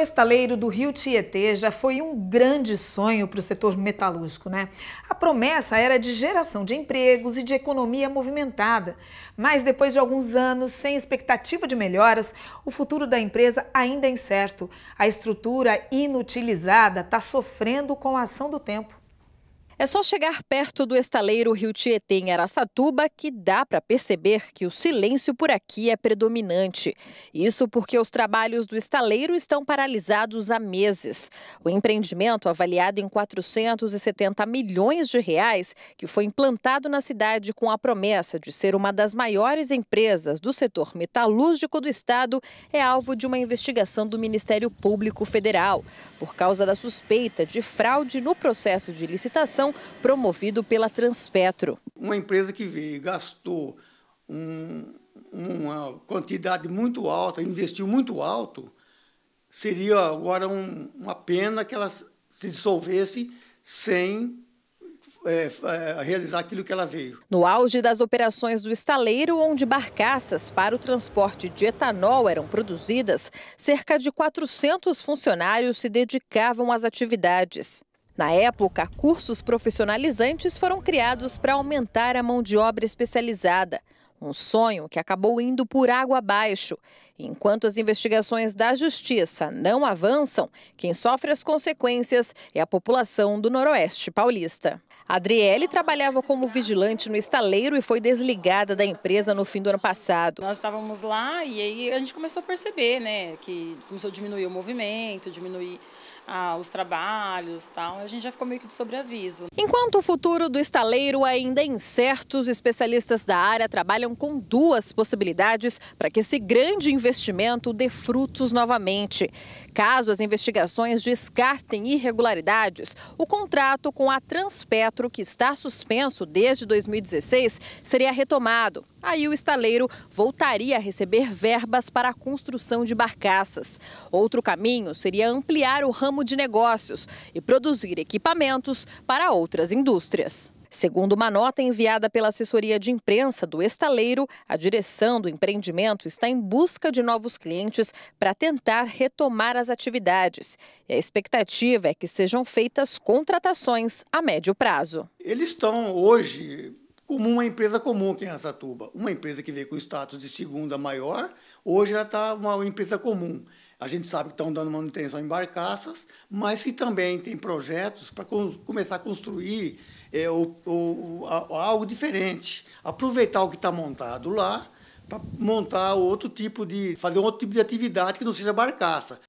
O estaleiro do Rio Tietê já foi um grande sonho para o setor metalúrgico, né? A promessa era de geração de empregos e de economia movimentada. Mas depois de alguns anos, sem expectativa de melhoras, o futuro da empresa ainda é incerto. A estrutura inutilizada está sofrendo com a ação do tempo. É só chegar perto do estaleiro Rio Tietê, em Araçatuba, que dá para perceber que o silêncio por aqui é predominante. Isso porque os trabalhos do estaleiro estão paralisados há meses. O empreendimento, avaliado em 470 milhões de reais, que foi implantado na cidade com a promessa de ser uma das maiores empresas do setor metalúrgico do estado, é alvo de uma investigação do Ministério Público Federal. Por causa da suspeita de fraude no processo de licitação, promovido pela Transpetro. Uma empresa que veio e gastou um, uma quantidade muito alta, investiu muito alto, seria agora um, uma pena que ela se dissolvesse sem é, é, realizar aquilo que ela veio. No auge das operações do estaleiro, onde barcaças para o transporte de etanol eram produzidas, cerca de 400 funcionários se dedicavam às atividades. Na época, cursos profissionalizantes foram criados para aumentar a mão de obra especializada. Um sonho que acabou indo por água abaixo. Enquanto as investigações da justiça não avançam, quem sofre as consequências é a população do Noroeste paulista. Adriele trabalhava como vigilante no estaleiro e foi desligada da empresa no fim do ano passado. Nós estávamos lá e aí a gente começou a perceber, né, que começou a diminuir o movimento, diminuir ah, os trabalhos tal, a gente já ficou meio que de sobreaviso. Enquanto o futuro do estaleiro ainda é incerto, os especialistas da área trabalham com duas possibilidades para que esse grande investimento dê frutos novamente. Caso as investigações descartem irregularidades, o contrato com a Transpetro, que está suspenso desde 2016, seria retomado. Aí o estaleiro voltaria a receber verbas para a construção de barcaças. Outro caminho seria ampliar o ramo de negócios e produzir equipamentos para outras indústrias. Segundo uma nota enviada pela assessoria de imprensa do estaleiro, a direção do empreendimento está em busca de novos clientes para tentar retomar as atividades. E a expectativa é que sejam feitas contratações a médio prazo. Eles estão hoje como uma empresa comum aqui em Aracatuba. Uma empresa que veio com status de segunda maior, hoje ela está uma empresa comum. A gente sabe que estão dando manutenção em barcaças, mas que também tem projetos para começar a construir é, o, o, a, algo diferente. Aproveitar o que está montado lá para montar outro tipo de. fazer outro tipo de atividade que não seja barcaça.